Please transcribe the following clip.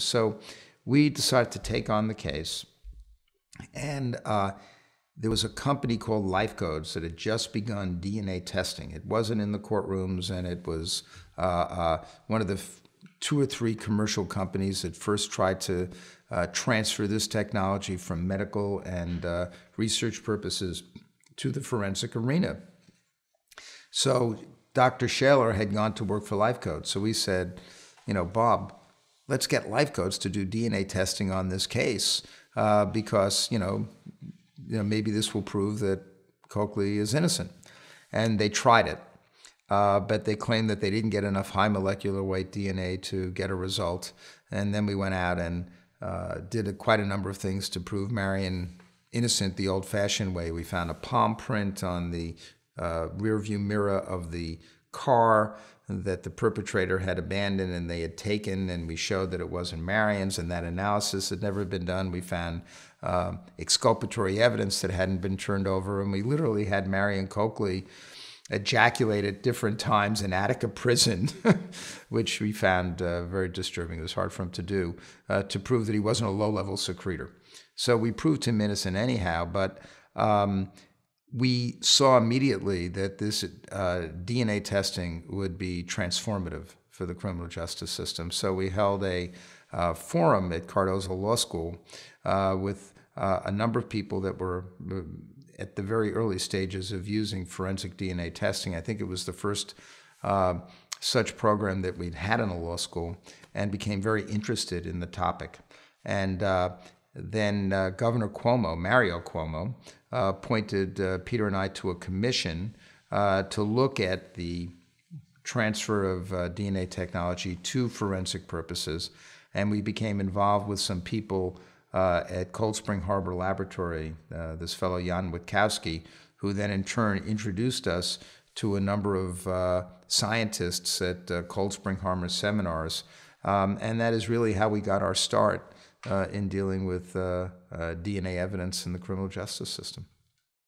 So we decided to take on the case. And uh, there was a company called Life Codes that had just begun DNA testing. It wasn't in the courtrooms, and it was uh, uh, one of the two or three commercial companies that first tried to uh, transfer this technology from medical and uh, research purposes to the forensic arena. So Dr. Shaler had gone to work for Life So we said, you know, Bob, let's get life codes to do DNA testing on this case uh, because you know, you know, maybe this will prove that Coakley is innocent. And they tried it, uh, but they claimed that they didn't get enough high molecular weight DNA to get a result. And then we went out and uh, did a, quite a number of things to prove Marion innocent the old-fashioned way. We found a palm print on the uh, rearview mirror of the car that the perpetrator had abandoned and they had taken, and we showed that it wasn't Marion's, and that analysis had never been done. We found uh, exculpatory evidence that hadn't been turned over, and we literally had Marion Coakley ejaculate at different times in Attica prison, which we found uh, very disturbing. It was hard for him to do, uh, to prove that he wasn't a low level secretor. So we proved him innocent anyhow, but um, we saw immediately that this uh, DNA testing would be transformative for the criminal justice system. So we held a uh, forum at Cardozo Law School uh, with uh, a number of people that were uh, at the very early stages of using forensic DNA testing. I think it was the first uh, such program that we'd had in a law school and became very interested in the topic. And then uh, Governor Cuomo, Mario Cuomo, uh, appointed uh, Peter and I to a commission uh, to look at the transfer of uh, DNA technology to forensic purposes. And we became involved with some people uh, at Cold Spring Harbor Laboratory, this fellow Jan Witkowski, who then in turn introduced us to a number of scientists at Cold Spring Harbor seminars. Um, and that is really how we got our start. Uh, in dealing with uh, uh, DNA evidence in the criminal justice system.